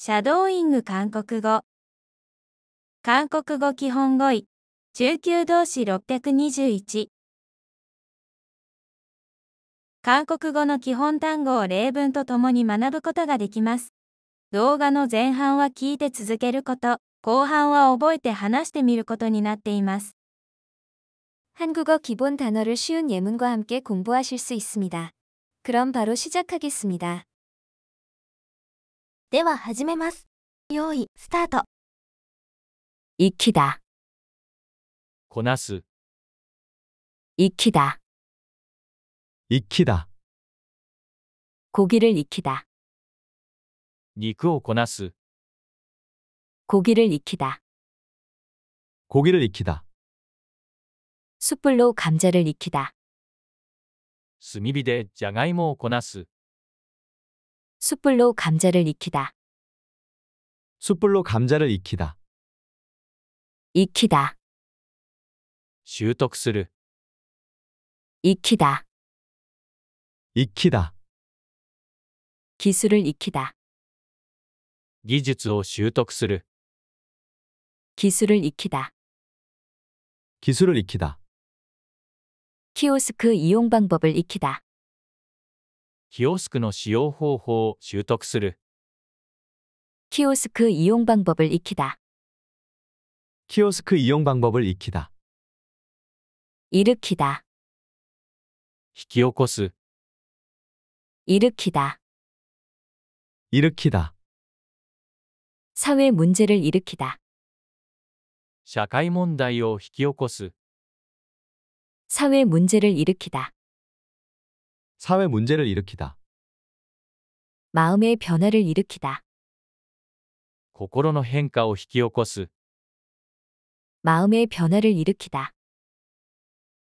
シャドーイング韓国語。韓国語基本語彙。中級動詞621。韓国語の基本単語を例文とともに学ぶことができます。動画の前半は聞いて続けること、後半は覚えて話してみることになっています。韓国語基本単語를쉬운예문과함께공부하실수있습니 다。 그럼바로시작하겠습니 다。 では始めます。用意、スタート。익히다고나스익히다익히다고기를익히다肉をこなす、고기를익히다고기를익히다숯불로감자를익히다炭火でじゃがいもをこなす、 숯불로 감자를 익히다. 숯불로 감자를 익히다. 익히다. 習得する 익히다. 익히다. 기술을 익히다. 技術を習得する 기술을 익히다. 기술을 익히다. 키오스크 이용 방법을 익히다. 키오스크の使用方法を習得する 키오스크 이용 방법을 익히다. 키오스크 이용 방법을 익히다. 일으키다. 히키오코스 일으키다. 일으키다. 사회 문제를 일으키다. 사회 문제를 일으키다. 사회 문제를 일으키다. 마음의 변화를 일으키다. 心の変化を引き起こす 마음의 변화를 일으키다.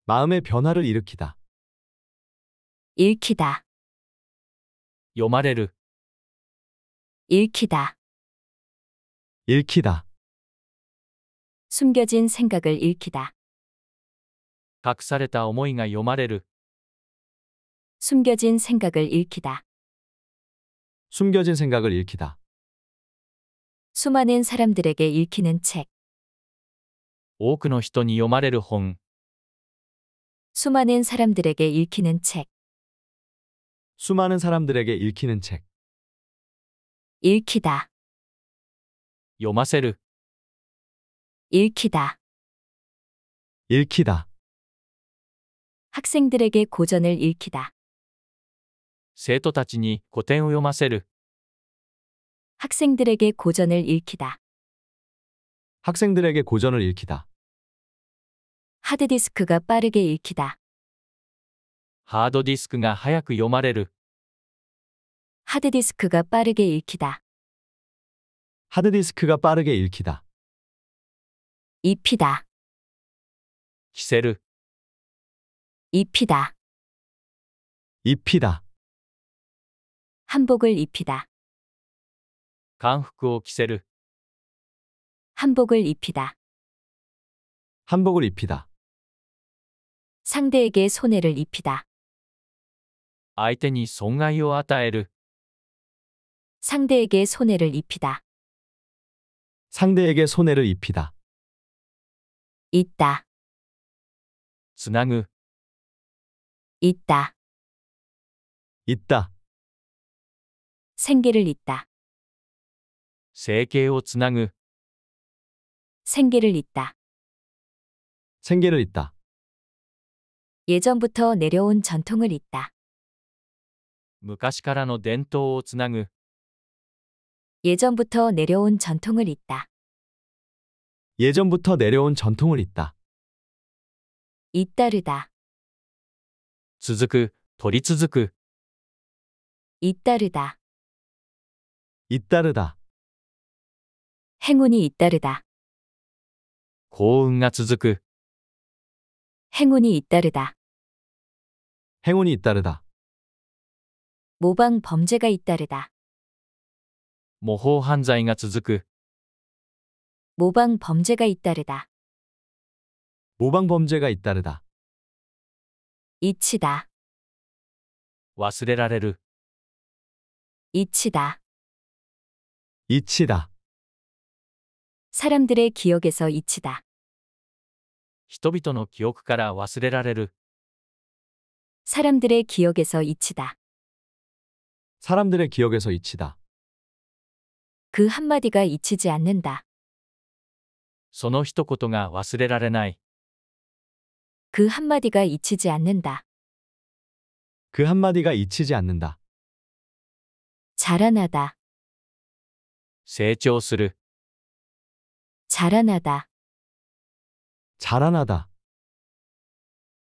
마음의 변화를 일으키다. 읽히다. 読まれる 읽히다. 읽히다. 숨겨진 생각을 읽히다. 隠された思いが読まれる 숨겨진 생각을 읽히다. 숨겨진 생각을 읽히다. 수많은 사람들에게 읽히는 책. 多くの人に読まれる本 수많은 사람들에게 읽히는 책. 수많은 사람들에게 읽히는 책. 읽히다. 読ませる 읽히다. 읽히다. 학생들에게 고전을 읽히다. 生徒たちに古典を読ませる. 학생들에게 고전을 읽히다. 학생들에게 고전을 읽히다. 하드디스크가 빠르게 읽히다. 하드디스크가 早く読まれる. 하드디스크가 빠르게 읽히다. 하드디스크가 빠르게 읽히다. 입히다. 기세르 입히다. 입히다. 한복을 입히다. 강흑구 기세를 한복을 입히다. 한복을 입히다. 상대에게 손해를 입히다. 아이相手に損害を与える 상대에게 손해를 입히다. 상대에게 손해를 입히다. 있다. つなぐ 있다. 있다. 생계를 잇다. 生計をつなぐ 생계를 잇다. 생계를 잇다. 예전부터 내려온 전통을 잇다. 昔からの伝統をつなぐ 예전부터 내려온 전통을 잇다. 예전부터 내려온 전통을 잇다. 잇따르다. 続く取り続く 잇따르다. 잇따르다. 행운이 잇따르다. 고幸가지続く 행운이 잇따르다. 행운이 잇따르다. 모방 범죄가 잇따르다. 모호 模자犯가지続く 모방 범죄가 잇따르다. 모방 범죄가 잇따르다. 잊히다. 와스레라레르. 잊히다 이치다. 사람들의 기억에서 잊히다. 人々の기억から忘れられる 사람들의 기억에서 잊히다. 사람들의 기억에서 잊히다. 그 한마디가 잊히지 않는다. その一言が忘れられない그 한마디가 잊히지 않는다. 그 한마디가 잊히지 않는다. 자라나다. 成長する 자라나다, 자라나다,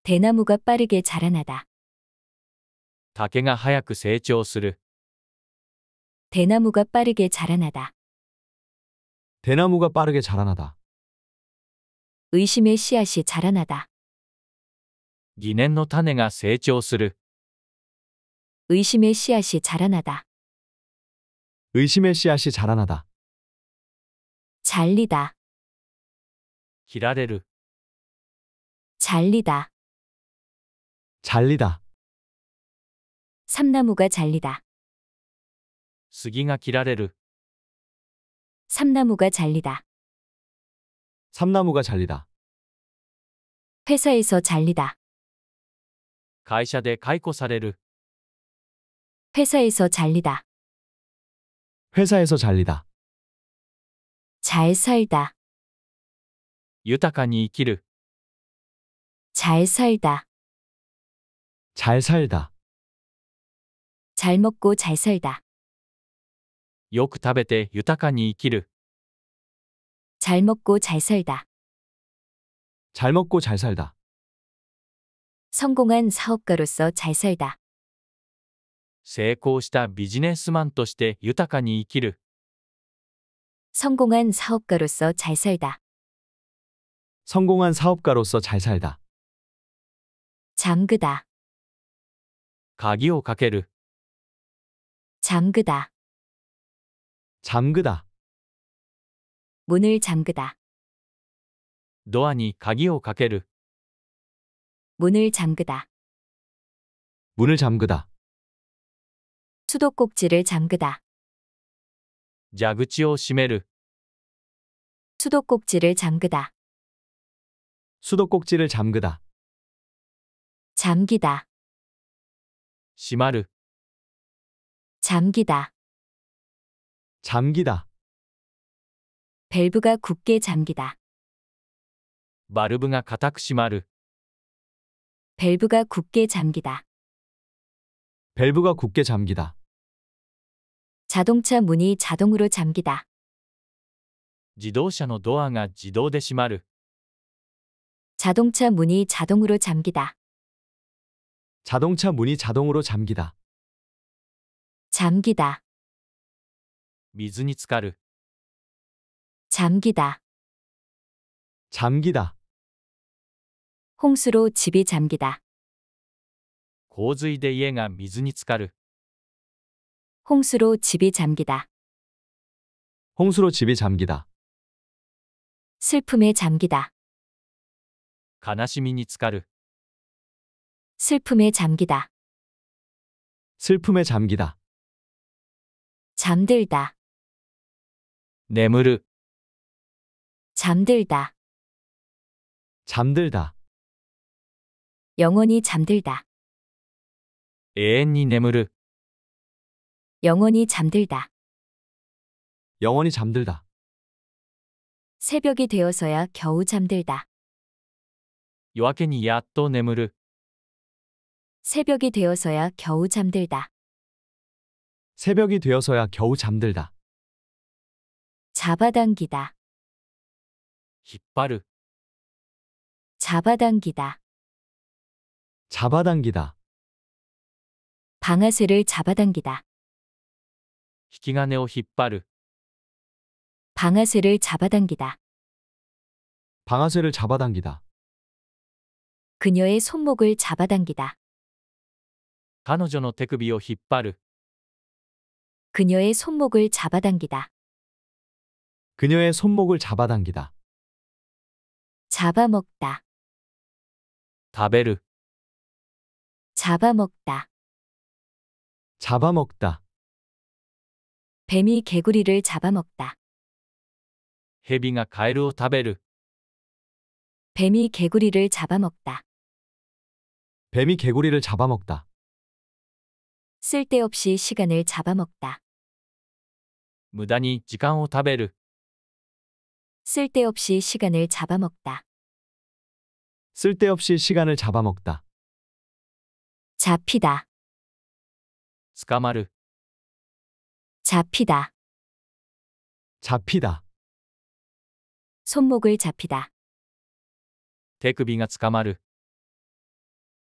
대나무가 빠르게 자라나다, 竹が早く成長する 그 대나무가 빠르게 자라나다, 대나무가 빠르게 자라나다, 의심의 씨앗이 자라나다, 疑念の種が成長する 의심의 씨앗이 자라나다, 의심의 씨앗이 자라나다. 잘리다, 기라레르, 잘리다. 잘리다. 삼나무가 잘리다. 스기가 기라레르, 삼나무가 잘리다. 삼나무가 잘리다. 회사에서 잘리다. 가이샤데 가이코사레르. 회사에서 잘리다. 회사에서 잘리다. 잘 살다, 豊かに生きる、잘 살다, 잘 살다. 잘 먹고 잘 살다, よく食べて豊かに生きる、잘 먹고 잘 살다, 잘 먹고 잘 살다. 성공한 사업가로서 잘 살다, 成功したビジネスマンとして豊か이生きる 성공한 사업가로서 잘 살다. 성공한 사업가로서 잘 살다. 잠그다. 가기を가け르 잠그다. 잠그다. 문을 잠그다. ドア가기を가け르 문을 잠그다. 문을 잠그다. 수도꼭지를 잠그다. 자구치오 시메르. 수도꼭지를 잠그다. 수도꼭지를 잠그다, 잠기다. 시마르. 잠기다. 잠기다, 밸브가 굳게 잠기다. 가탁시마르. ルブ가固く閉まる 밸브가 굳게 잠기다. 밸브가 굳게 잠기다, 자동차 문이 자동으로 잠기다. 自動車のドアが自動で閉まる。 자동차 문이 자동으로 잠기다. 자동차 문이 자동으로 잠기다. 잠기다. 水に浸かる。 잠기다. 잠기다. 홍수로 집이 잠기다. 洪水で家が水に浸かる。 홍수로 집이 잠기다. 홍수로 집이 잠기다. 슬픔에 잠기다. 가나시미니 츠か르 슬픔에 잠기다. 슬픔에 잠기다. 잠들다. 네무르. 잠들다. 잠들다. 영원히 잠들다. 에永니に무르 영원히 잠들다. 영원히 잠들다. 새벽이 되어서야 겨우 잠들다. 夜明けに야또と무르 새벽이 되어서야 겨우 잠들다. 새벽이 되어서야 겨우 잠들다. 잡아당기다. 힙바르. 잡아당기다. 잡아당기다. 방아쇠를 잡아당기다. 引き金を引っ張る。 방아쇠를 잡아당기다. 방아쇠를 잡아당기다. 그녀의 손목을 잡아당기다. 彼女の手首비引っ張르 그녀의 손목을 잡아당기다. 그녀의 손목을 잡아당기다. 잡아먹다. 다베르 잡아먹다. 잡아먹다. 뱀이 개구리를 잡아먹다. 蛇비가가에を 타베르. 뱀이 개구리를 잡아먹다. 뱀이 개구리를 잡아먹다. 쓸데없이 시간을 잡아먹다. 무단히 時간を 타베르. 쓸데없이 시간을 잡아먹다. 쓸데없이 시간을 잡아먹다. 잡히다. 스捕마르 잡히다. 잡히다. 손목을 잡히다. 手首がつかまる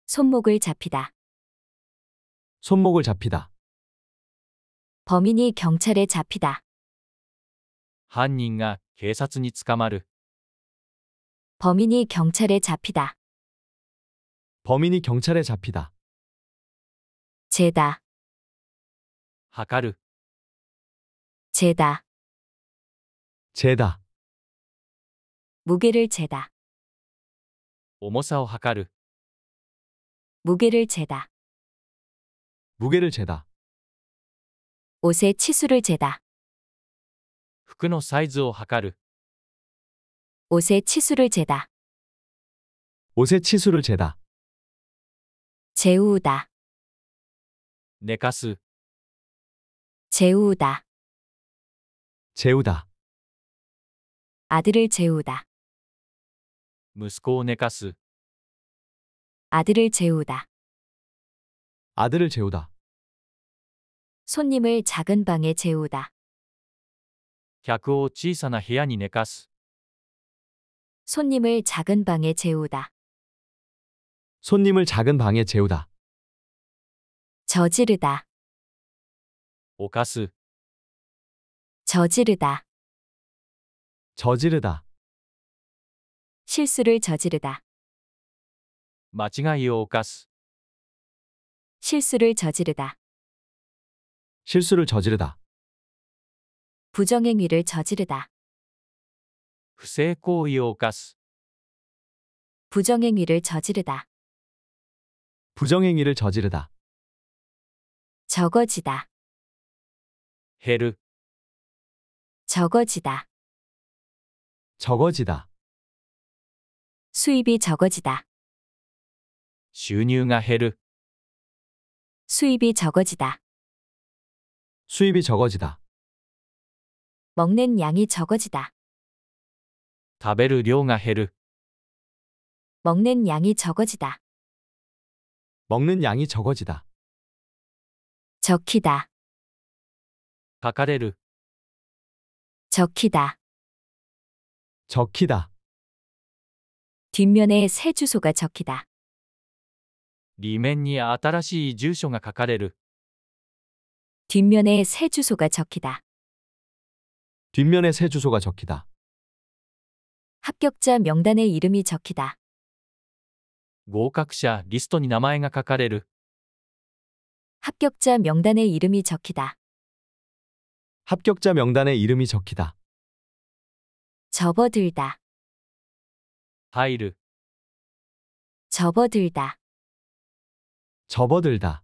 손목을 잡히다. 손목을 잡히다. 범인이 경찰에 잡히다. 犯人が警察に捕まる 범인이 경찰에 잡히다. 범인이 경찰에 잡히다. 재다. 하가르. 재다. 재다. 무게를 재다. 重さを測る 무게를 재다. 무게를 재다. 옷의 치수를 재다. 服のサイズを測る 옷의 치수를 재다. 옷의 치수를 재다. 재우다. 내가스. 재우다. 재우다. 아들을 재우다. 息子を寝かす 아들을 재우다. 아들을 재우다. 손님을 작은 방에 재우다. 客を小さな部屋に寝かす 손님을 작은 방에 재우다. 손님을 작은 방에 재우다. 저지르다. 犯す 저지르다. 저지르다. 실수를 저지르다. 間違いを犯す. 실수를 저지르다. 실수를 저지르다. 부정행위를 저지르다. 不正行為を犯す. 부정행위를 저지르다. 부정행위를 저지르다. 적어지다. 減る 적어지다. 적어지다. 수입이 적어지다. 収入が 헤르. 수입이 적어지다. 수입이 적어지다. 먹는 양이 적어지다. 食べる量が 헤르. 먹는 양이 적어지다. 먹는 양이 적어지다. 적히다. 書かれる、 적히다. 적히다. 뒷면에 새 주소가 적히다. 裏面に新しい住所が書かれる。 뒷면에 새 주소가 적히다. 뒷면에 새 주소가 적히다. 합격자 명단에 이름이 적히다. 合格者リストに名前が書かれる。 합격자 명단에 이름이 적히다. 합격자 명단에 이름이 적히다. 접어들다, 하이르 접어들다, 접어들다.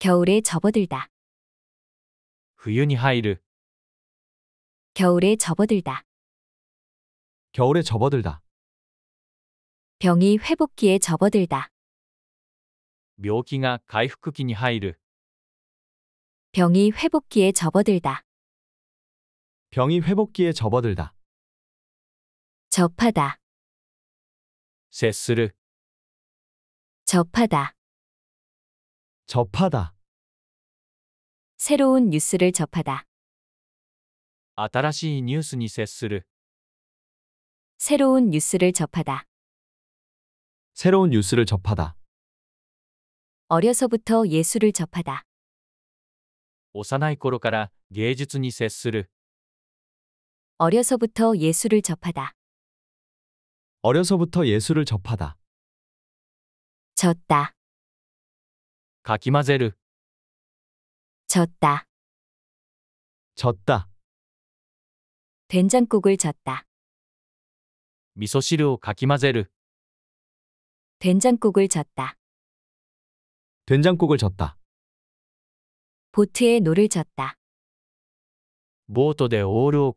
겨울에 접어들다, 후유니 하이르, 겨울에 접어들다, 겨울에 접어들다. 병이 회복기에 접어들다, 묘기가 가이후크기니 하이르, 병이 회복기에 접어들다. 병이 회복기에 접어들다. 접하다. 세스르 접하다. 접하다. 새로운 뉴스를 접하다. 아し라시이 뉴스니 세스르. 새로운 뉴스를 접하다. 새로운 뉴스를 접하다. 어려서부터 예수를 접하다. 幼い頃から芸術に接する 어려서부터 예술을 접하다. 어려서부터 예술을 접하다. 졌다. かき混ぜる 졌다. 졌다. 된장국을 졌다. 味噌汁をかき混ぜる 된장국을 졌다. 된장국을 졌다. 보트에 노를 젓다. ボート오オールを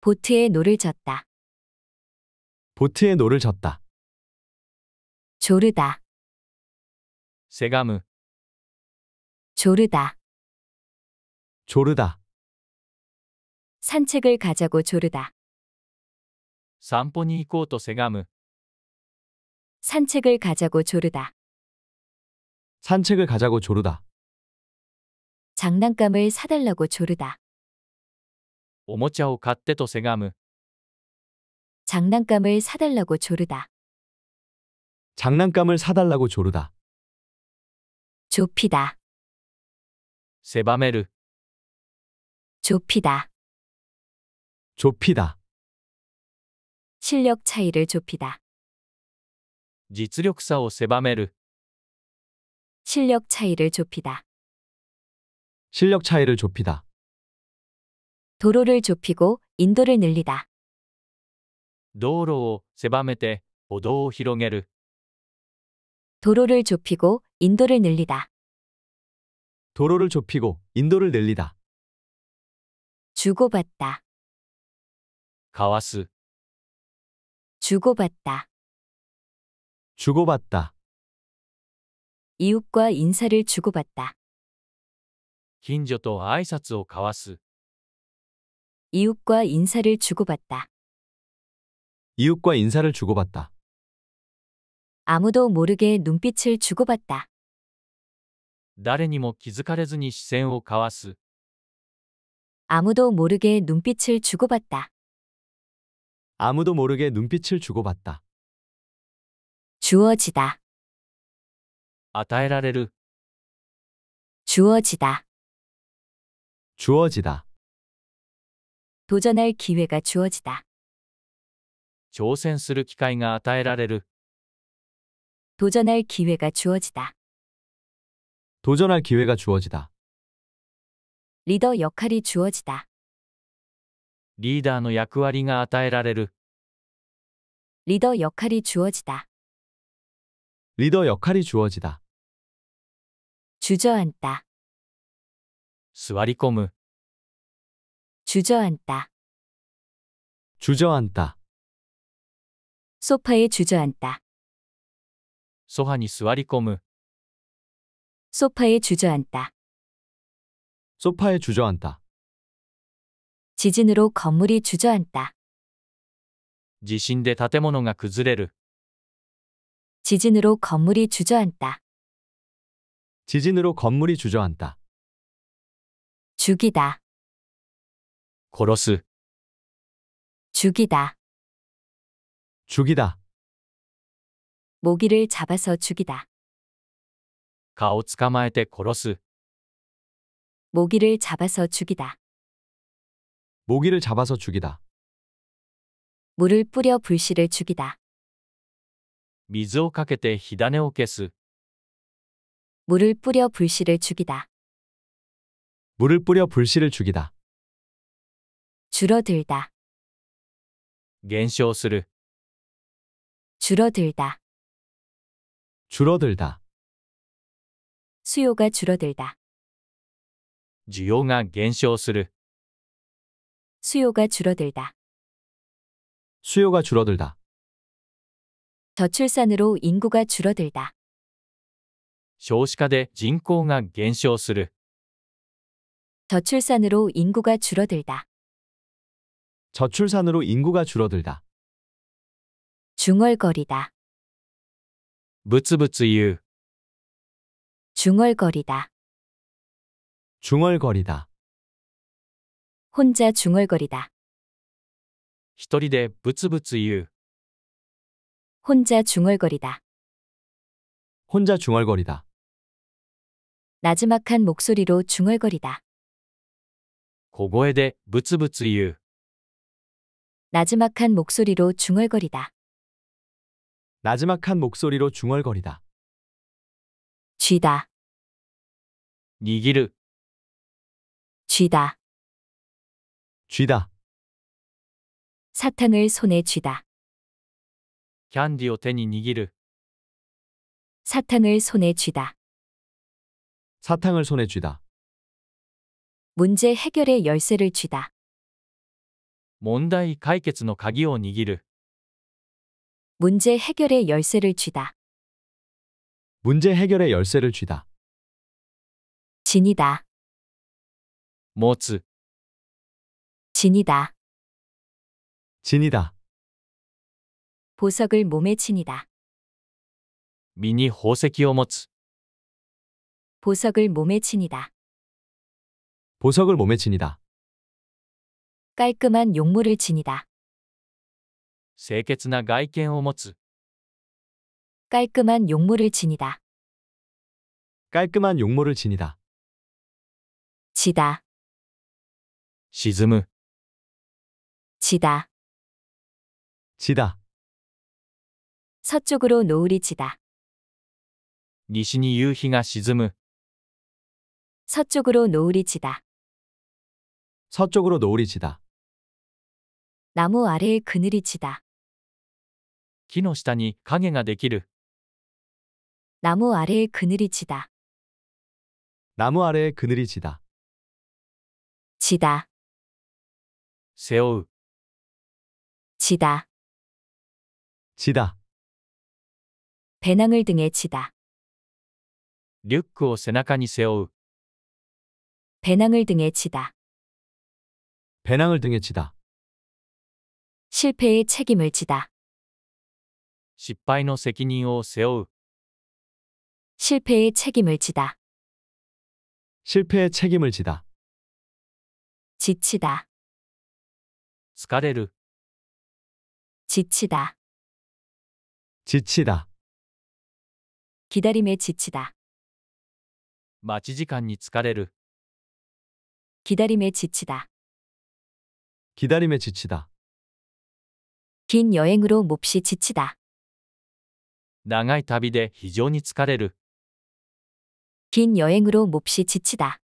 보트에 노를 젓다. 보트에 노를 젓다. 조르다. 세가무. 조르다. 조르다. 산책을 가자고 조르다. 散歩に行こうとせがむ、 산책을 가자고 조르다. 산책을 가자고 조르다. 장난감을 사달라고 조르다. おもちゃを買ってとせがむ。 장난감을 사달라고 조르다. 장난감을 사달라고 조르다. 좁히다. 세바메르 좁히다. 좁히다. 실력 차이를 좁히다. 실력 力差を狭める 실력 차이를 좁히다. 실력 차이를 좁히다. 도로를 좁히고 인도를 늘리다. 道세を狭め보도道を広げる 도로를 좁히고 인도를 늘리다. 도로를 좁히고 인도를 늘리다. 주고받다. 가와스. 주고받다. 주고받다. 이웃과 인사를 주고받다. 近所と挨拶を交わす 이웃과 인사를 주고받다. 이웃과 인사를 주고받다. 아무도 모르게 눈빛을 주고받다. 誰니も기づかれずに視線を交わす 아무도 모르게 눈빛을 주고받다. 아무도 모르게 눈빛을 주고받다. 주어지다. 아与えられる 주어지다. 주어지다. 도전할 기회가 주어지다. 挑戦する기会が与えられる 도전할 기회가 주어지다. 도전할 기회가 주어지다. 리더 역할이 주어지다. 리더의 역할이 割が与えられる 리더 역할이 주어지다. 리더 역할이 주어지다. 주저앉다. 座り込む。 주저앉다. 주저앉다. 소파에 주저앉다. 소ファに와리込む 소파에 주저앉다. 소파에 주저앉다. 지진으로 건물이 주저앉다. 地震で建物が崩れる、지진으로 건물이 주저앉다. 지진으로 건물이 주저앉다. 죽이다. 걸어스 죽이다. 죽이다 모기를 잡아서 죽이다. 蚊を捕まえて殺스 모기를 잡아서 죽이다. 모기를 잡아서 죽이다 물을 뿌려 불씨를 죽이다. 미즈오카かけ히다네오消스 물을 뿌려 불씨를 죽이다. 물을 뿌려 불씨를 죽이다 줄어들다 減少する 줄어들다 줄어들다 수요가 줄어들다 需要が減少する 수요가 줄어들다 수요가 줄어들다 저출산으로 인구가 줄어들다 少子化で人口が減少する 저출산으로 인구가 줄어들다 저출산으로 인구가 줄어들다. 중얼거리다. 무츠무츠유 중얼거리다. 중얼거리다. 혼자 중얼거리다. 히토리ブツ츠ツ츠유 혼자 중얼거리다. 혼자 중얼거리다. 나지막한 목소리로 중얼거리다. 고고에 대부츠부츠 유 나지막한 목소리로 중얼거리다. 나지막한 목소리로 중얼거리다. 쥐다. 니기르. 쥐다. 쥐다. 사탕을 손에 쥐다. 캔디오 테니 니기르. 사탕을 손에 쥐다. 사탕을 손에 쥐다. 문제 해결의 열쇠를 쥐다. 問題解決の鍵を기르 문제 해결의 열쇠를 쥐다. 문제 해결의 열쇠를 쥐다. 진이다. 모츠. 진이다. 진이다. 보석을 몸에 친이다身に宝石を 모츠. 보석을 몸에 친이다 보석을 몸에 친이다 깔끔한 용모를 지니다. 清潔な外見を持つ 깔끔한 용모를 지니다. 깔끔한 용모를 지니다. 지다, 시즈무 지다. 지다. 서쪽으로 노을이 지다. 니西 유희가 시즈무 서쪽으로 노을이 지다. 서쪽으로 노을이 지다. 나무 아래의 그늘이 지다. 기노시の니に影が 되기르. 나무 아래의 그늘이 지다. 나무 아래의 그늘이 지다. 지다. 세負う 지다. 지다. 배낭을 등에 지다. リュックを背中に背負う 배낭을 등에 지다. 배낭을 등에 지다. 실패의 책임을 지다. 失敗の責任を背負 실패의 책임을 지다. 실패에 책임을 지다. 지치다. 疲れる、지치다. 지치다. 기다림에 지치다. 待ち時間に疲れる。 기다림에 지치다. 기다림에 지치다. 긴 여행으로 몹시 지치다. 長い旅で非常に疲れる。긴 여행으로 몹시 지치다.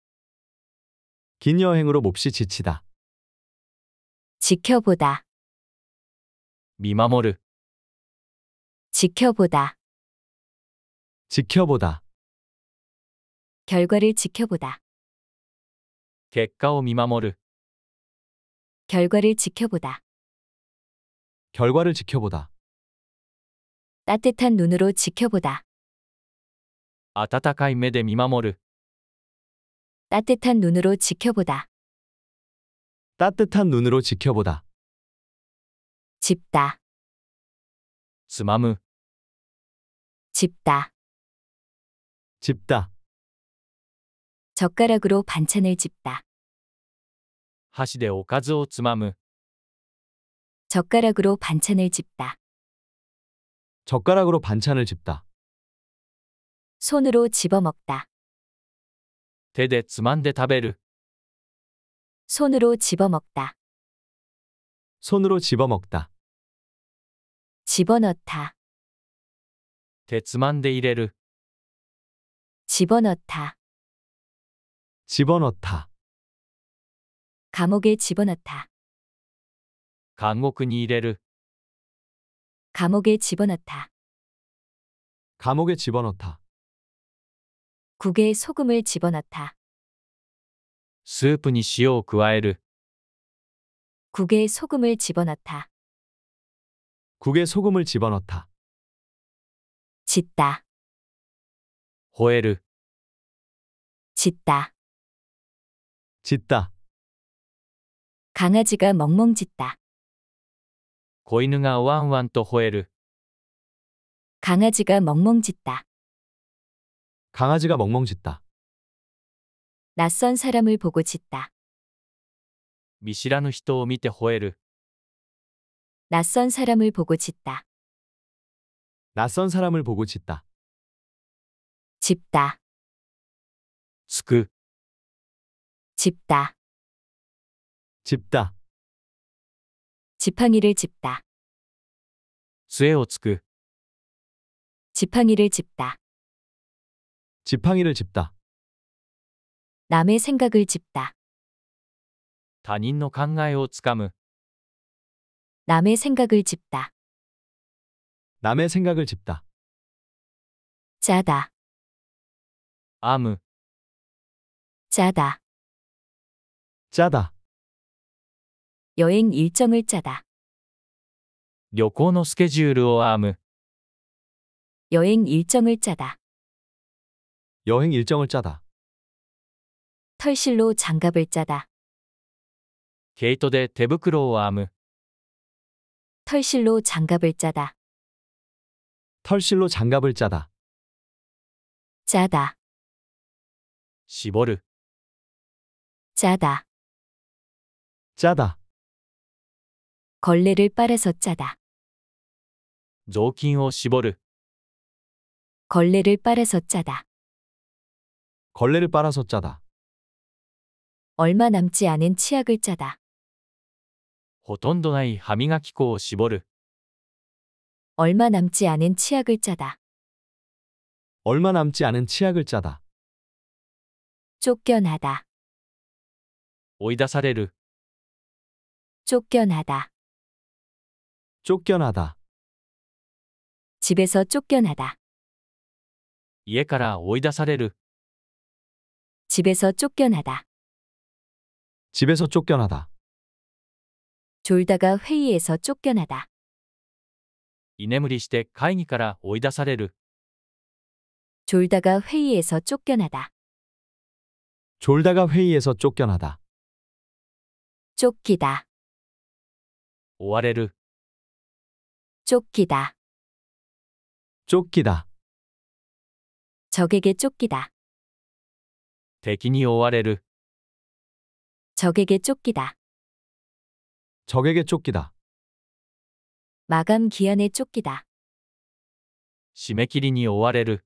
긴 여행으로 몹시 지치다. 지켜보다. 미마守르 지켜보다. 지켜보다. 결과를 지켜보다. 結果を見守る。 결과를 지켜보다. 결과를 지켜보다. 따뜻한 눈으로 지켜보다. 温かい目で見守る 따뜻한 눈으로 지켜보다. 따뜻한 눈으로 지켜보다. 집다. つ마무 집다. 집다. 젓가락으로 반찬을 집다. 하시で오か즈오つ마무 젓가락으로 반찬을 집다. 젓가락으로 반찬을 집다. 손으로 집어 먹다. 手でつ만데で베르 손으로 집어 먹다. 손으로 집어 먹다. 집어넣다. 手つ만데 이레르. 집어넣다. 집어넣다. 감옥에 집어넣다. 감옥은 이레르. 감옥에 집어넣다. 감옥에 집어넣다. 국에 소금을 집어넣다. スープに塩を加える。 그 국에 소금을 집어넣다. 국에 소금을 집어넣다. 짓다. 吠える。 짓다. 짓다. 강아지가 멍멍 짓다 고이능아 와완 또 호에르. 강아지가 멍멍짓다. 강아지가 멍멍짓다. 낯선 사람을 보고 짖다. 미시라는 히토오 미테 호에르. 낯선 사람을 보고 짖다. 낯선 사람을 보고 짖다. 짚다. 스크. 짚다. 짚다. 지팡이를 짚다. 杖오츠く 지팡이를 짚다. 지팡이를 짚다, 남의 생각을 짚다. 他人の考えをつかむ、 남의 생각을 짚다. 남의 생각을 짚다, 짜다. 아무 짜다. 짜다. 여행 일정을 짜다. 旅行のスケジュールを編 여행 일정을 짜다. 여행 일정을 짜다. 털실로 장갑을 짜다. 게이毛糸で手로を 아무. 털실로 장갑을 짜다. 털실로 장갑을 짜다. 짜다. 시보르. 絞る 짜다. 짜다. 걸레를 빨아서 짜다. 雑巾を絞르 걸레를 빨아서 짜다. 걸레를 빨아서 짜다. 얼마 남지 않은 치약을 짜다. ほとんどない歯磨き粉を絞르 얼마 남지 않은 치약을 짜다. 얼마 남지 않은 치약을 짜다. 쫓겨나다. 오이다사레르. 쫓겨나다. 쫓겨나다. 집에서 쫓겨나다. 家から追い出される 집에서 쫓겨나다. 집에서 쫓겨나다. 졸다가 회의에서 쫓겨나다. 居眠りして会議から追い出される 졸다가 회의에서 쫓겨나다. 졸다가 회의에서 쫓겨나다. 쫓기다. 追われる 쫓기다. 쫓기다. 적에게 쫓기다. 敵に追われる 적에게 쫓기다. 적에게 쫓기다. 마감 기한에 쫓기다. 締め切りに追われる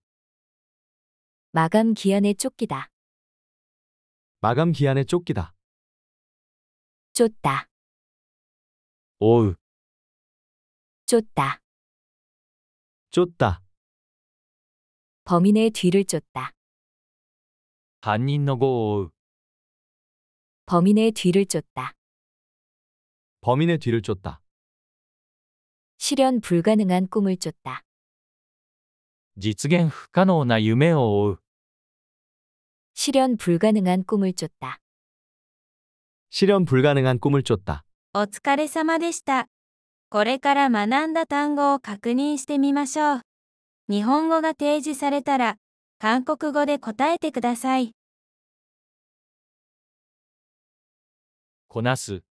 마감 기한에 쫓기다. 마감 기한에 쫓기다. 쫓다. 오우. 쫓다. 쫓다. 범인의 뒤를 쫓다. 반인너고 범인의 뒤를 쫓다. 범인의 뒤를 쫓다. 실현 불가능한 꿈을 쫓다. 実現不可能な夢を追う 실현 불가능한 꿈을 쫓다. 실현 불가능한 꿈을 쫓다. お疲れ様でした。これから学んだ単語を確認してみましょう。日本語が提示されたら、韓国語で答えてください。こなす、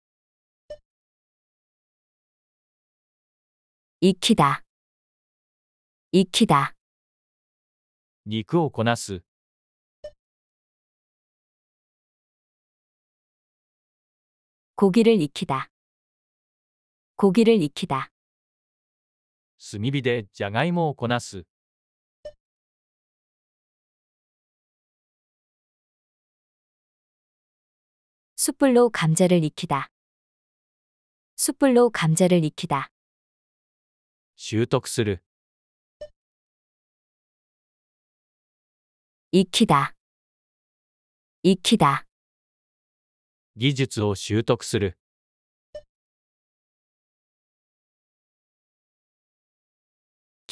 익きだ。익きだ。肉をこなす、고기를익히다 고기를 익히다. 炭火でじゃがいもをこなす 숯불로 감자를 익히다. 숯불로 감자를 익히다. 習得する 익히다. 익히다. 技術を習得する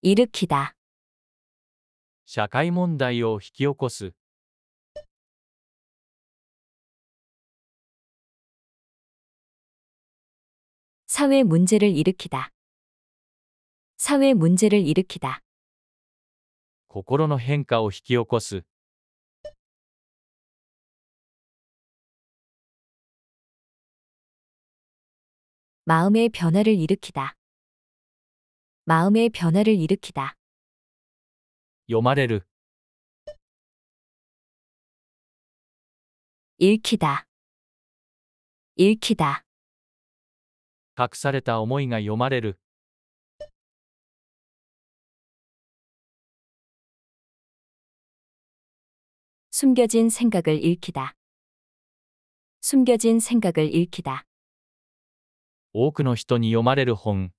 일으키다. 사회 문제를 引き起こす 사회 문제를 일으키다. 사회 문제를 일으키다. 心の変化を引き起こす。 마음의 변화를 일으키다. 마음의 변화를 일으키다. 요마레르 읽히다. 읽히다. 각された思いが読まれる 숨겨진 생각을 읽히다. 숨겨진 생각을 읽히다. 多くの人に読まれる本。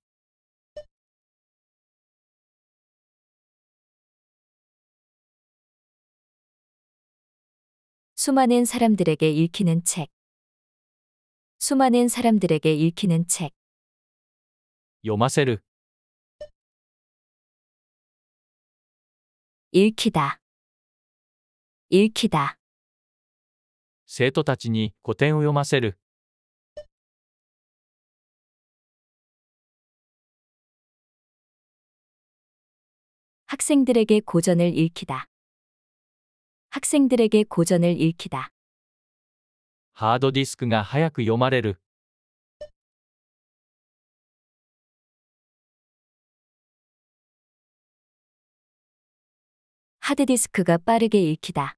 수많은 사람들에게 읽히는 책. 수많은 사람들에게 읽히는 책. 요마세르. 읽히다. 읽히다. 生徒たちに古典を読ませる. 학생들에게 고전을 읽히다. 학생들에게 고전을 읽히다. ハードディスクが早く読まれる。 하드디스크가 빠르게 읽히다.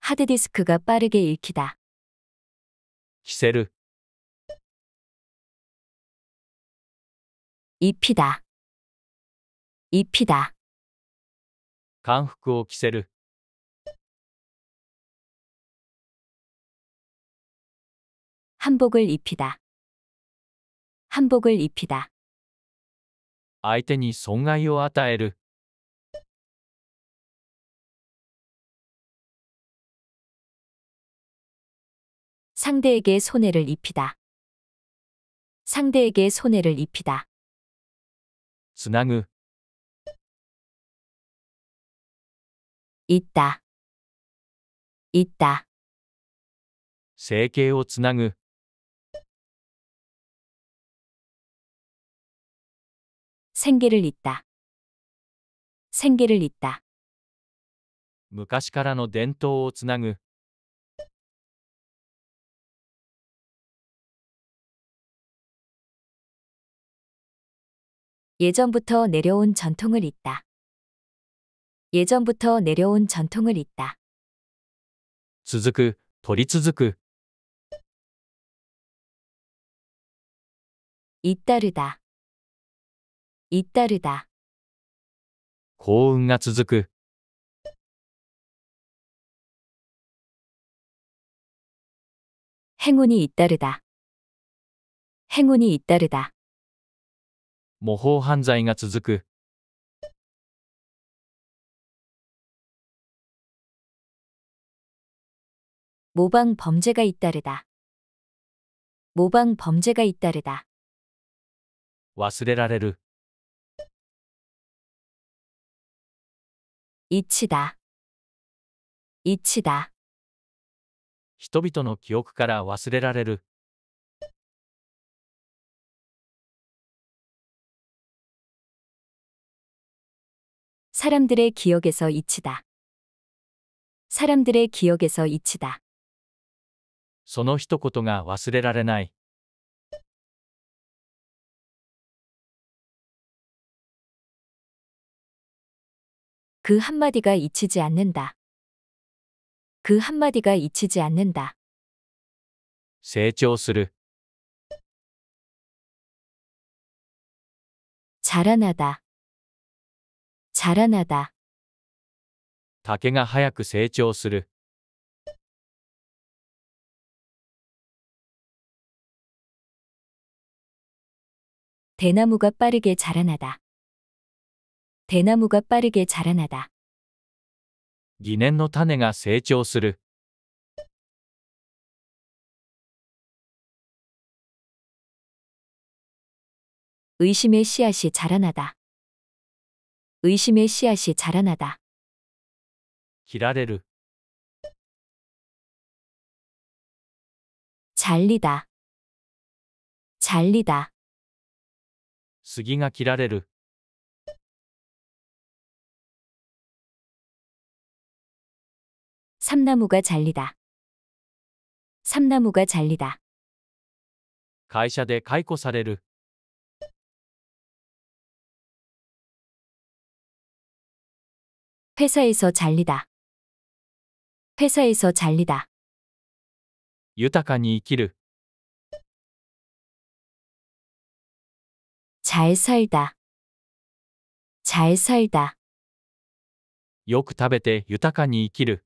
하드디스크가 빠르게 읽히다. 着せる。 입히다. 입히다. 漢服を着せる。 한복을 입히다. 한복을 입히다. 아이相手に損害を与える。 상대에게 손해를 입히다. 상대에게 손해를 입히다. つ나그 있다. 있다. 세計をつ나그 생계를 잇다. 생계를 잇다. 昔からの伝統をつなぐ 예전부터 내려온 전통을 잇다. 예전부터 내려온 전통을 잇다. 続く、取り続く、 잇따르다. 잇따르다. 고응가 続く. 행운이 잇따르다. 행운이 잇따르다. 모호 환자가 続く. 모방 범죄가 잇따르다. 모방 범죄가 잇따르다. 忘れられる一だ一だ人々の記憶から忘れられる사람들의기억에서이치다사람들의기억에서이치다その一言が忘れられない그 한마디가 잊히지 않는다. 그 한마디가 잊히지 않는다. 成長する、 자라나다. 자라나다. 竹が早く成長する、대나무가 그 빠르게 자라나다. 대나무가 빠르게 자라나다. 疑念の種が成長する。의심의 씨앗이 자라나다. 의심의 씨앗이 자라나다. 切られる。 잘리다. 잘리다. 杉が切られる。 삼나무가 잘리다. 삼나무가 잘리다. 会社で解雇される。회사에서 잘리다. 회사에서 잘리다. 豊かに生きる。잘 살다. 잘 살다. よく食べて豊かに生きる。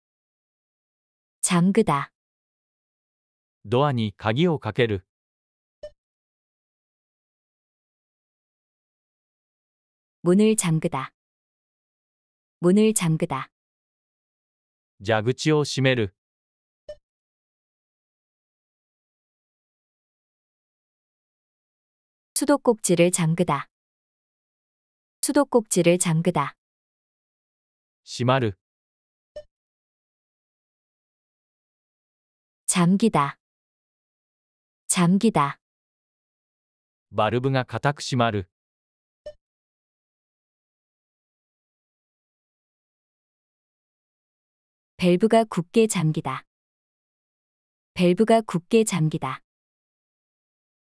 잠그다. 도안이 가鍵を가게る 문을 잠그다. 문을 잠그다. 구치を閉める 수도꼭지를 잠그다. 수도꼭지를 잠그다. 閉ま르 잠기다. 잠기다. バルブが固く閉まる。 밸브가 굳게 잠기다. 밸브가 굳게 잠기다.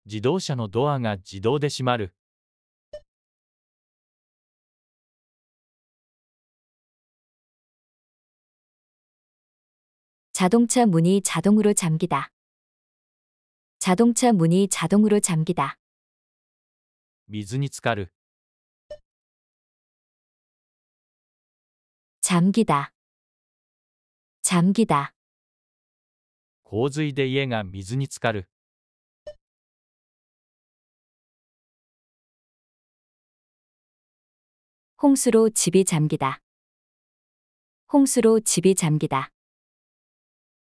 自動車のドアが自動で閉まる。 자동차 문이 자동으로 잠기다. 자동차 문이 자동으로 잠기다. 水に浸かる 잠기다. 잠기다. 洪水で家が水に浸かる 홍수로 집이 잠기다. 홍수로 집이 잠기다.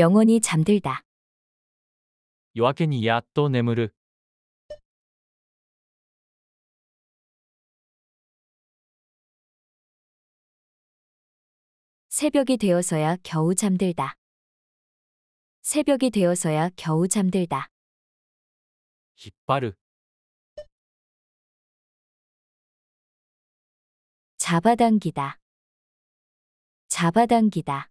영원히 잠들다.夜明けにやっと眠る。 새벽이 되어서야 겨우 잠들다. 새벽이 되어서야 겨우 잠들다. 引っ張 잡아당기다. 잡아당기다.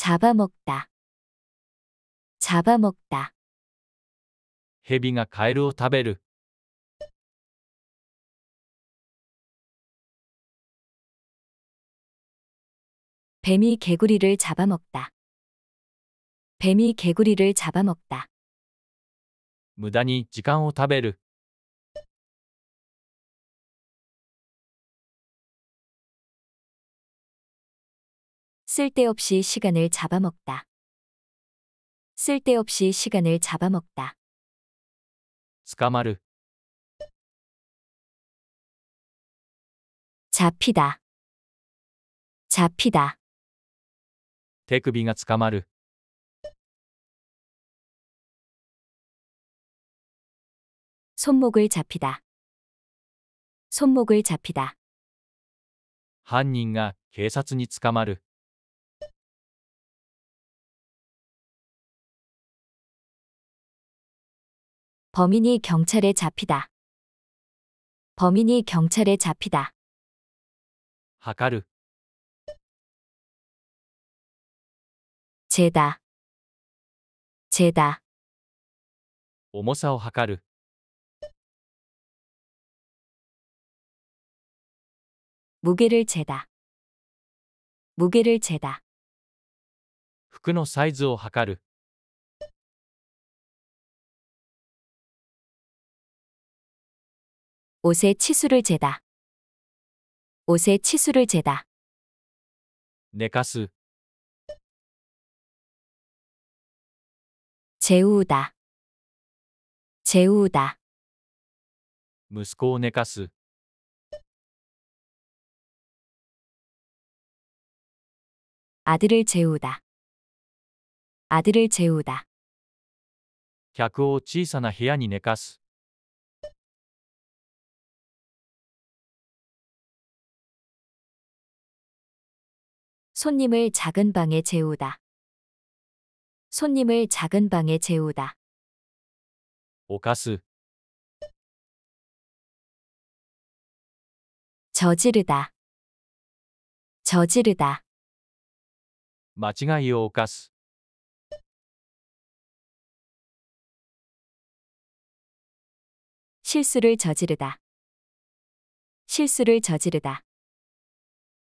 잡아먹다 잡아먹다 蛇がカエルを食べる 뱀이 개구리를 잡아먹다 뱀이 개구리를 잡아먹다 無駄に時間を食べる 쓸데없이 시간을 잡아먹다. 쓸데없이 시간을 잡아먹다. 捕まる 잡히다. 잡히다. 手首が捕まる 손목을 잡히다. 손목을 잡히다. 犯人が警察に捕まる 범인이 경찰에 잡히다. 범인이 경찰에 잡히다. 하가르 재다. 재다. 오모사오 하가르 무게를 재다. 무게를 재다.服のサイズを測る、 옷의 치수를 재다. 옷의 치수를 재다. 내가스 재우다. 재우다. 息子を寝かす 아들을 재우다. 아들을 재우다. 客を小さな部屋に寝かす 손님을 작은 방에 재우다. 손님을 작은 방에 재우다. 犯す 저지르다. 저지르다. 間違いを犯す 실수를 저지르다. 실수를 저지르다.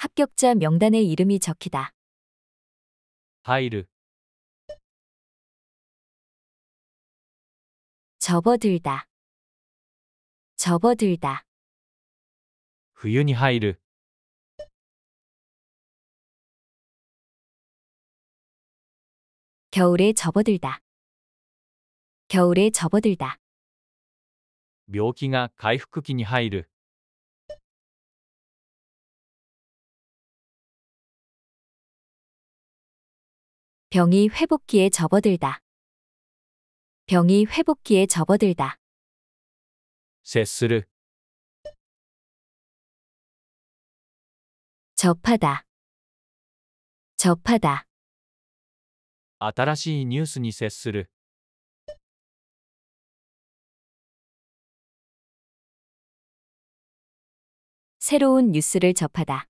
합격자 명단에 이름이 적히다. 하이르 접어들다. 접어들다. 후윤이 하이르 겨울에 접어들다. 겨울에 접어들다. 묘기가 가이후기니 하이르 병이 회복기에 접어들다. 병이 회복기에 접어들다. 세스르 접하다. 접하다. 新しいニュースに接する 새로운 뉴스를 접하다.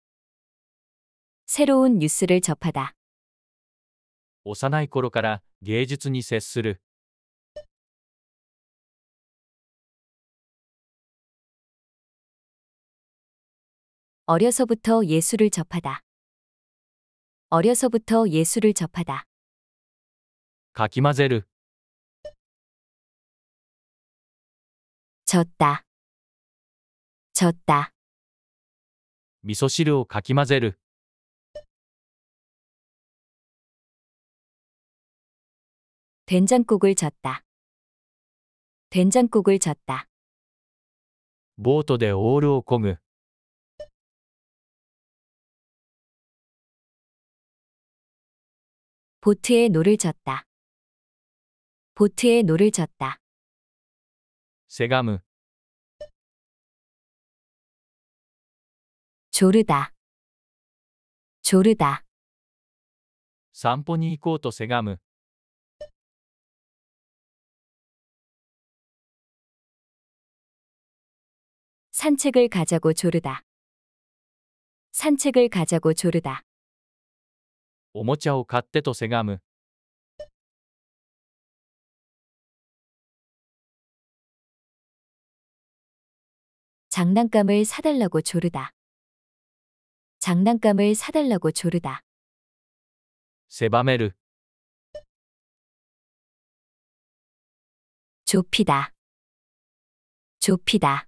새로운 뉴스를 접하다. 幼い頃から芸術に接する。어려서부터예술을접하다어려서부터예술을접하다가기마제르졌다졌다미소시를가기마제르 된장국을 졌다. 된장국을 졌다. ボートでオールを漕 보트에 노를 졌다. 보트에 노를 졌다. 세가무 조르다. 조르다. 산歩に行こう 세가무 산책을 가자고 조르다. 산책을 가자고 조르다. 오모ちゃを買도생とせ 장난감을 사달라고 조르다. 장난감을 사달라고 조르다. 세바메르 좁히다. 좁히다.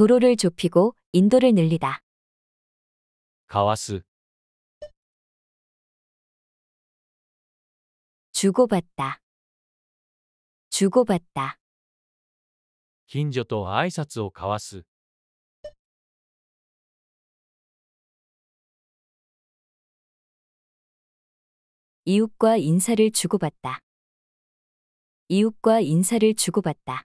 도로를 좁히고 인도를 늘리다. 가와스 주고받다. 주고받다. 긴조도 아이사拶오 가와스 이웃과 인사를 주고받다. 이웃과 인사를 주고받다.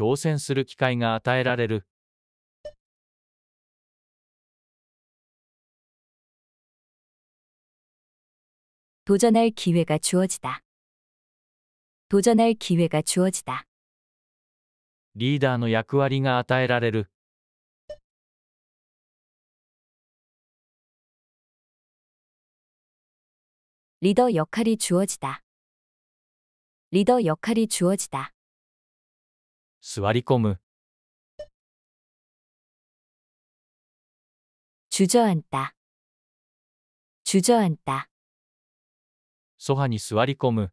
挑戦する機会が与えられる。도전할기회가주어지다도전할기회가주어지다リーダーの役割が与えられる。リーダー役割주어지다リーダー役割주어지다座り込む주저앉다주저앉다ソファに座り込む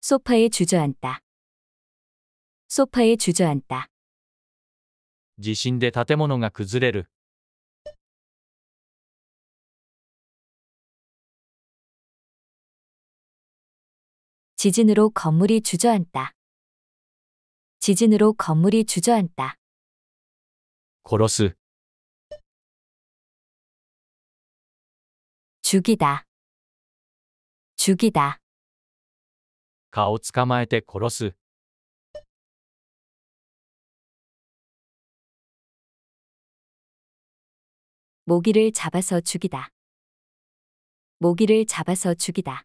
ソファ에주저앉다ソファ에주저앉다地震で建物が崩れる 지진으로 건물이 주저앉다. 지진으로 건물이 주저앉다. 고러스 죽이다. 죽이다. 顔捕まえて殺す。 모기를 잡아서 죽이다. 모기를 잡아서 죽이다.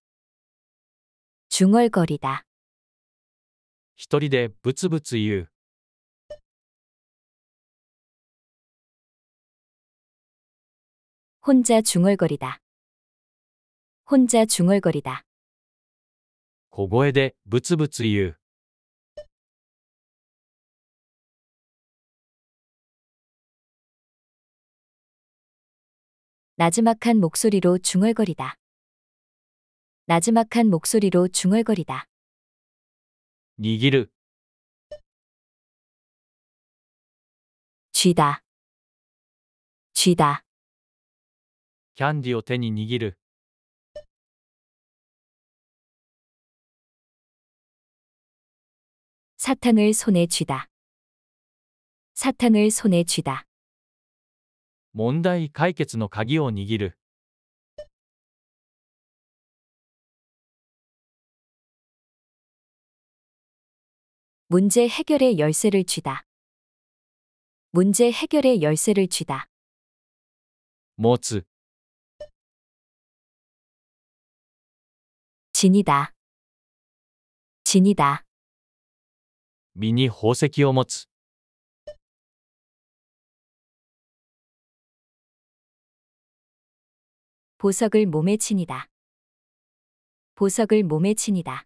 중얼거리다. 히토리데 ツ츠ツ츠 유. 혼자 중얼거리다. 혼자 중얼거리다. 고고에ブツ츠ツ츠 유. 나지막한 목소리로 중얼거리다. 나지막한 목소리로 중얼거리다. 니기르, 쥐다. 쥐다. 캔디ン 테니 니기르 사탕을 손에 쥐다. 사탕을 손에 쥐다. 문제의 問題解決기鍵 니기르 문제 해결의 열쇠를 쥐다. 문제 해결의 열쇠를 쥐다. 모츠 진이다. 진이다. 身に宝石を 모츠 보석을 몸에 친이다. 보석을 몸에 친이다.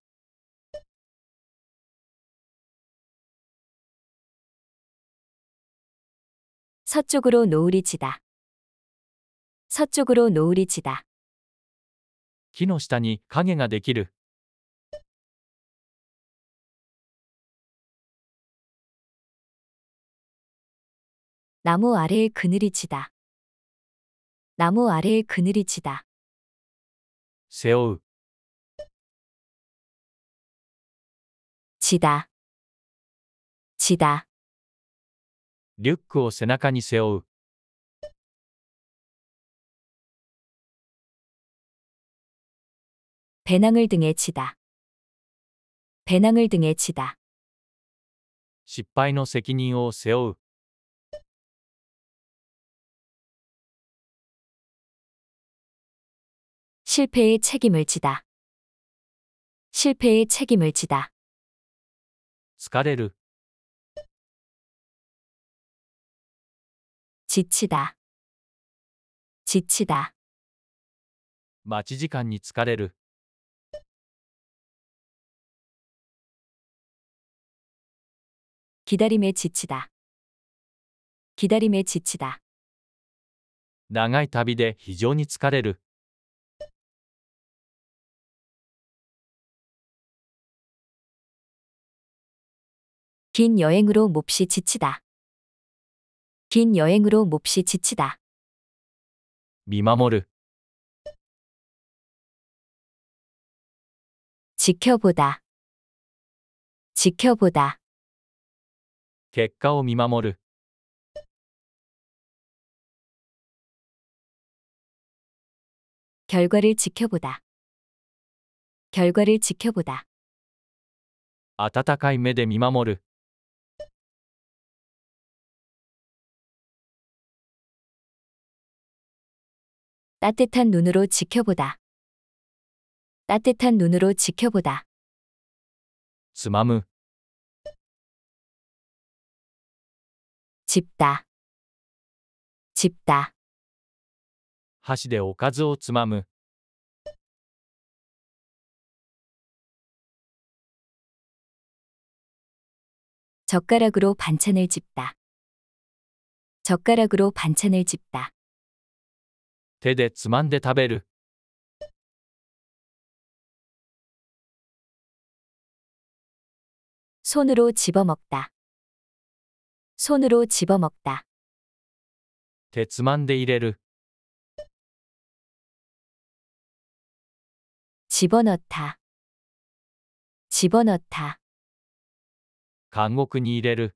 서쪽으로 노을이 지다. 서쪽으로 노을이 지다. 기木の下に影がで기る나무아래에 그늘이 지다. 나무 아래에 그늘이 지다. 背負う、 지다. 지다. リュックを背中に背負う。배낭을등에치다배낭을등에치다失敗の責任を背負う。실패의책임을지다실패의책임을지다疲れる지치다지치다待ち時間に疲れる기다림에지치다기다림에지치다長い旅で非常に疲れる긴여행으로몹시지치다긴 여행으로 몹시 지치다. 미마모르 지켜보다. 지켜보다. 結果を見守る 결과를 지켜보다. 결과를 지켜보다. 温かい目で見守る 따뜻한 눈으로 지켜보다. 따뜻한 눈으로 지켜보다. つ마무 집다. 집다. 하시で오か즈오つ마무 젓가락으로 반찬을 집다. 젓가락으로 반찬을 집다. 手でつまんで食べる손으로집어먹다손으로집어먹다手つまんで入れる집어넣다집어넣다監獄に入れる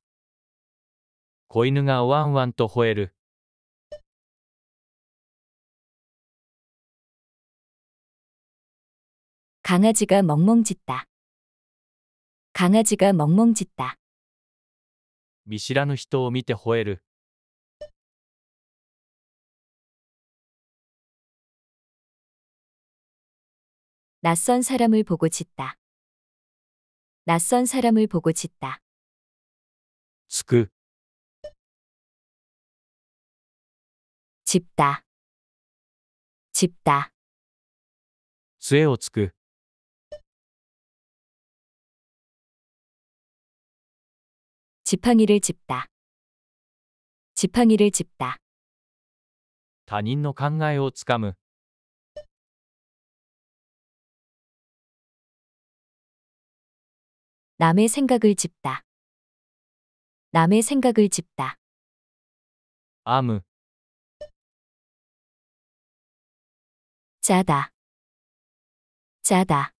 子犬がワンワンと吠える。강아지가멍멍짓다강아지가멍멍짓다見知らぬ人を見て吠える。낯선사람을보고짖다낯선사람을보고짖다つく 집다 집다 杖をつく 지팡이를 집다 지팡이를 집다 他人の考えをつかむ 남의 생각을 집다 남의 생각을 집다 編む 짜다, 짜다.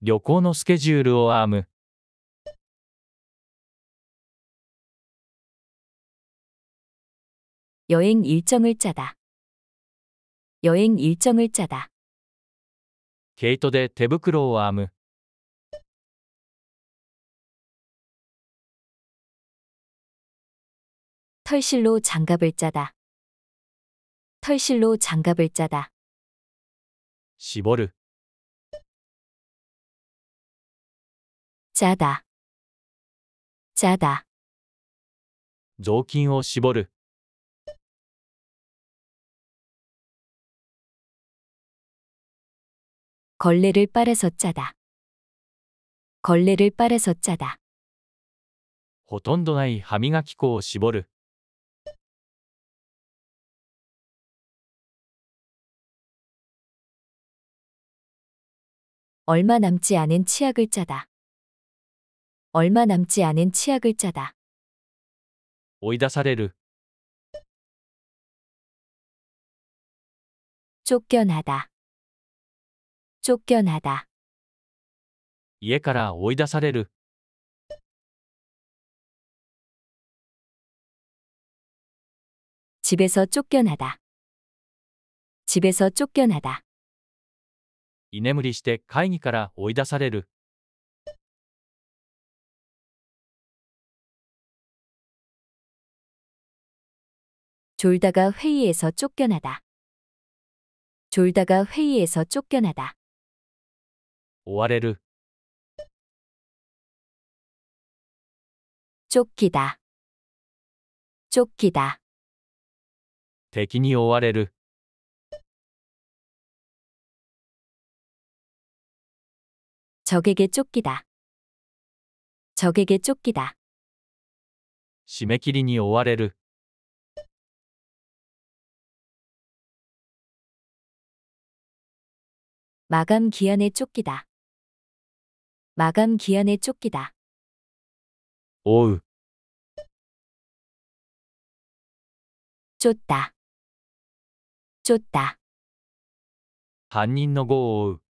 旅行のスケジュールを編む。 여행 일정을 짜다, 여행 일정을 짜다. 毛糸で手袋を編む。 털실로 장갑을 짜다, 털실로 장갑을 짜다. 絞る짜다짜다雑巾を絞る걸레를빨아서짜다걸레를빨아서짜다ほとんどない歯磨き粉を絞る 얼마 남지 않은 치약을 짜다. 얼마 남지 않은 치약을 짜다. 오이다 사레르 쫓겨나다. 쫓겨나다. 家から追い出される 집에서 쫓겨나다. 집에서 쫓겨나다. 居眠りして会議から追い出される졸다가회의에서쫓겨나다졸다가회의에서쫓겨나다追われる쫓기다쫓기다敵に追われる 적에게 쫓기다. 적에게 쫓기다. 締め切りに追われる 마감 기한에 쫓기다. 마감 기한에 쫓기다. 오우. 쫓다. 쫓다. 반인の고を追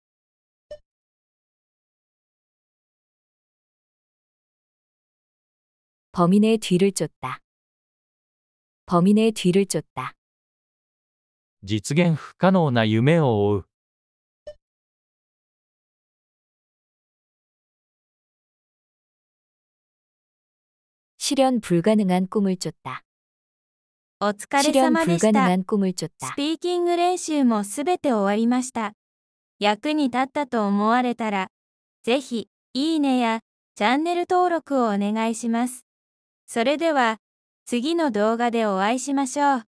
ポミネル범인의뒤를쫓다범인ル뒤ョッタ。実現不可能な夢を追う。실현불가능한꿈을쫓다お疲れ실현様でした。불가능한スピーキング練習もすべて終わりました。役に立ったと思われたら、ぜひ、いいねやチャンネル登録をお願いします。それでは、次の動画でお会いしましょう。